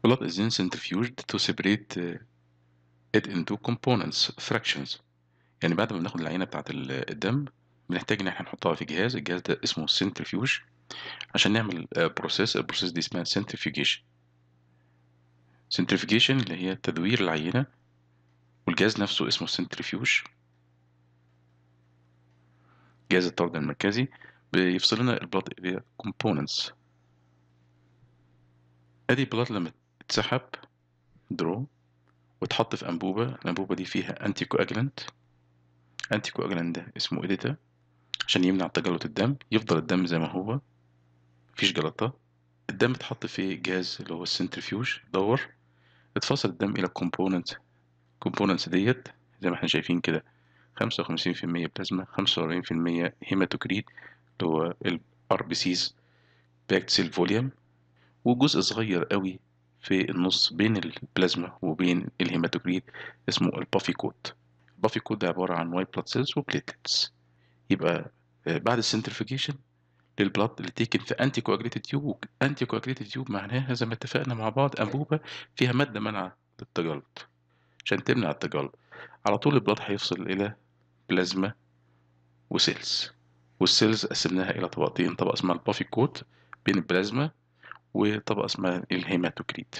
Blood is then centrifuged to separate uh, it into components fractions يعني بعد ما بناخد العينة بتاعة الدم بنحتاج ان احنا نحطها في جهاز الجهاز ده اسمه centrifuge عشان نعمل بروسيس البروسيس دي اسمها centrifugation centrifugation اللي هي تدوير العينة والجهاز نفسه اسمه centrifuge جهاز الطرد المركزي بيفصل لنا البلاط كومبوننتس components ادي البلاط لما تتسحب درو وتحط في أنبوبة الأنبوبة دي فيها أنتي كواجلنت أنتي كواجلنت ده اسمه إيديتا عشان يمنع تجلط الدم يفضل الدم زي ما هو مفيش جلطة الدم اتحط في جهاز اللي هو السنترفيوج دور اتفصل الدم إلى كومبوننت كومبوننتس ديت زي ما احنا شايفين كده خمسة وخمسين في المية بلازما خمسة وأربعين في المية هيماتوكريت اللي هو الار بي سيز باكت سيل فوليوم وجزء صغير قوي في النص بين البلازما وبين الهيماتوكريت اسمه البافي كوت البافي كوت ده عبارة عن وايت بلاد سيلز وبليتلتس يبقى آه، بعد السنترفيجيشن للبلاد اللي تيكن في انتي كواجريتد تيوب انتي كواجريتد تيوب معناها زي ما اتفقنا مع بعض انبوبه فيها ماده منع للتجلط عشان تمنع التجلط على طول البلاد هيفصل الى بلازما وسيلز والسيلز قسمناها الى طبقتين طبقه اسمها البافي كوت بين البلازما وطبقة اسمها الهيماتوكريت